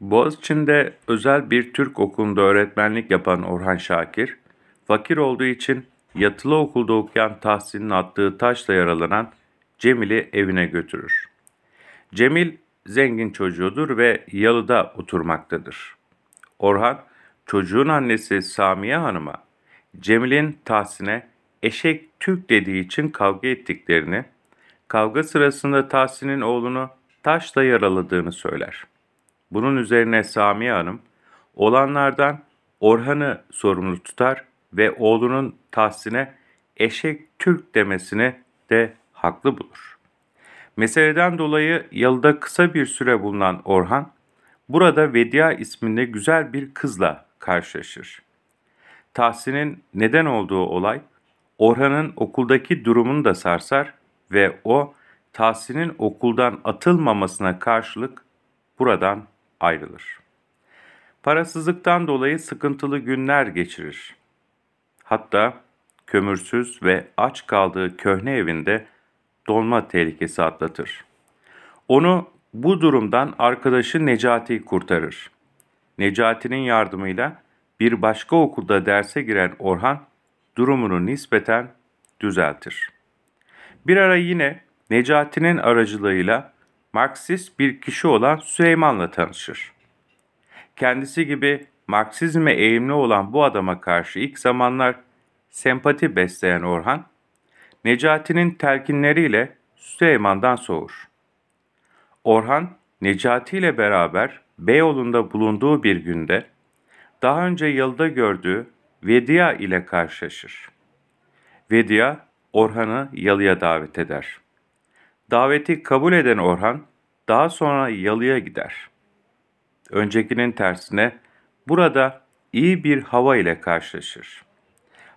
Boğaziçi'nde özel bir Türk okulunda öğretmenlik yapan Orhan Şakir, fakir olduğu için yatılı okulda okuyan Tahsin'in attığı taşla yaralanan Cemil'i evine götürür. Cemil zengin çocuğudur ve yalıda oturmaktadır. Orhan, çocuğun annesi Samiye Hanım'a, Cemil'in Tahsin'e eşek Türk dediği için kavga ettiklerini, kavga sırasında Tahsin'in oğlunu taşla yaraladığını söyler.'' Bunun üzerine Samiye Hanım olanlardan Orhan'ı sorumlu tutar ve oğlunun Tahsin'e eşek Türk demesini de haklı bulur. Meseleden dolayı yılda kısa bir süre bulunan Orhan, burada Vedia isminde güzel bir kızla karşılaşır. Tahsin'in neden olduğu olay, Orhan'ın okuldaki durumunu da sarsar ve o, Tahsin'in okuldan atılmamasına karşılık buradan ayrılır. Parasızlıktan dolayı sıkıntılı günler geçirir. Hatta kömürsüz ve aç kaldığı köhne evinde donma tehlikesi atlatır. Onu bu durumdan arkadaşı Necati kurtarır. Necati'nin yardımıyla bir başka okulda derse giren Orhan durumunu nispeten düzeltir. Bir ara yine Necati'nin aracılığıyla Marksist bir kişi olan Süleyman'la tanışır. Kendisi gibi Marksizme eğimli olan bu adama karşı ilk zamanlar sempati besleyen Orhan, Necati'nin telkinleriyle Süleyman'dan soğur. Orhan, Necati ile beraber Beyoğlu'nda bulunduğu bir günde daha önce yılda gördüğü Vedia ile karşılaşır. Vedia, Orhan'ı yalıya davet eder.'' Daveti kabul eden Orhan daha sonra yalıya gider. Öncekinin tersine burada iyi bir hava ile karşılaşır.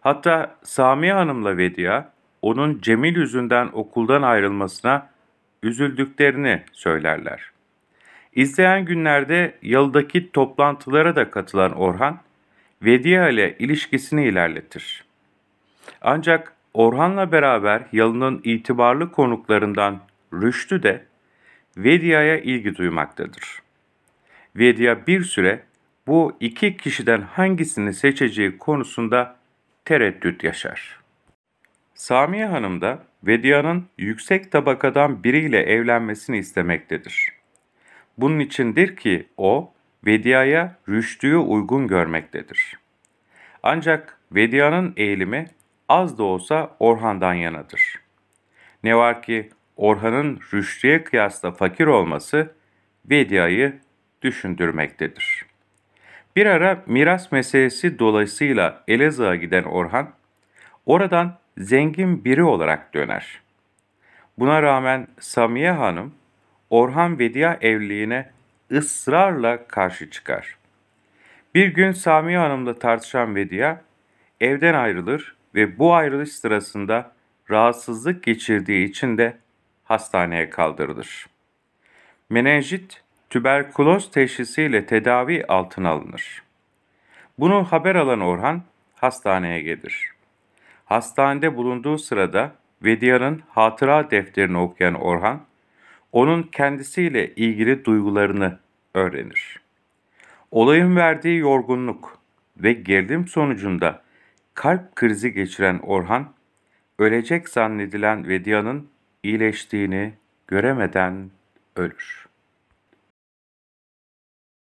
Hatta Sami Hanım'la Vedia onun Cemil yüzünden okuldan ayrılmasına üzüldüklerini söylerler. İzleyen günlerde yalıdaki toplantılara da katılan Orhan, Vedia ile ilişkisini ilerletir. Ancak Orhan'la beraber yılının itibarlı konuklarından Rüştü de Vedia'ya ilgi duymaktadır. Vedia bir süre bu iki kişiden hangisini seçeceği konusunda tereddüt yaşar. Samiye Hanım da Vedia'nın yüksek tabakadan biriyle evlenmesini istemektedir. Bunun içindir ki o, Vedia'ya rüştüyü uygun görmektedir. Ancak Vedia'nın eğilimi az da olsa Orhan'dan yanadır. Ne var ki Orhan'ın Rüşdi'ye kıyasla fakir olması Vedia'yı düşündürmektedir. Bir ara miras meselesi dolayısıyla Elazığ'a giden Orhan, oradan zengin biri olarak döner. Buna rağmen Samiye Hanım, Orhan Vedia evliliğine ısrarla karşı çıkar. Bir gün Samiye Hanım'la tartışan Vedia, evden ayrılır ve bu ayrılış sırasında rahatsızlık geçirdiği için de hastaneye kaldırılır. Menenjit, tüberküloz teşhisiyle tedavi altına alınır. Bunu haber alan Orhan hastaneye gelir. Hastanede bulunduğu sırada Vedia'nın hatıra defterini okuyan Orhan, onun kendisiyle ilgili duygularını öğrenir. Olayın verdiği yorgunluk ve gerilim sonucunda Kalp krizi geçiren Orhan, ölecek zannedilen Vedia'nın iyileştiğini göremeden ölür.